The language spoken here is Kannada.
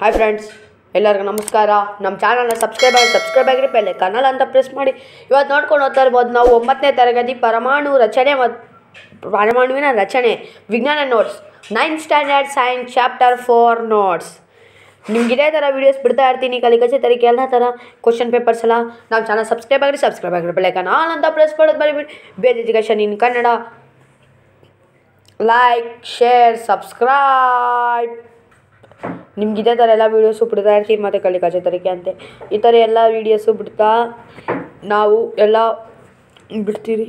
ಹಾಯ್ ಫ್ರೆಂಡ್ಸ್ ಎಲ್ಲರಿಗೂ ನಮಸ್ಕಾರ ನಮ್ಮ ಚಾನಲ್ನ ಸಬ್ಸ್ಕ್ರೈಬ್ ಆಗಿ ಸಬ್ಸ್ಕ್ರೈಬ್ ಆಗಿರಿ ಪೆಲೆ ಕನ್ನಡ ಅಂತ ಪ್ರೆಸ್ ಮಾಡಿ ಇವತ್ತು ನೋಡ್ಕೊಂಡು ಹೋಗ್ತಾ ಇರ್ಬೋದು ನಾವು ಒಂಬತ್ತನೇ ತರಗತಿ ಪರಮಾಣು ರಚನೆ ಮತ್ತು ಪರಮಾಣುವಿನ ರಚನೆ ವಿಜ್ಞಾನ notes ninth standard science chapter four notes ನಿಮ್ಗೆ ಇದೇ ಥರ ವೀಡಿಯೋಸ್ ಬಿಡ್ತಾ ಇರ್ತೀನಿ ಕಲಿಕಚೆ ತರೀಕೆ ಎಲ್ಲ ಥರ ಕ್ವಶನ್ ಪೇಪರ್ಸ್ ಎಲ್ಲ ನಾವು ಚಾನಲ್ ಸಬ್ಸ್ಕ್ರೈಬ್ ಆಗಿರಿ ಸಬ್ಸ್ಕ್ರೈಬ್ ಆಗಿರಿ ಬೆಳೆ ಕನ್ನಡ ಅಂತ ಪ್ರೆಸ್ ಮಾಡೋದು ಬರೀ ಬೇರೆ education in Kannada like share subscribe ನಿಮ್ಗೆ ಇದೇ ಥರ ಎಲ್ಲ ವೀಡಿಯೋಸು ಬಿಡ್ತಾ ಇರ್ತೀವಿ ಮತ್ತು ಕಲಿ ಕಚೇತರಿಕೆ ಅಂತೆ ಈ ಥರ ಎಲ್ಲ ವೀಡಿಯೋಸು ಬಿಡ್ತಾ ನಾವು ಎಲ್ಲ ಬಿಡ್ತೀರಿ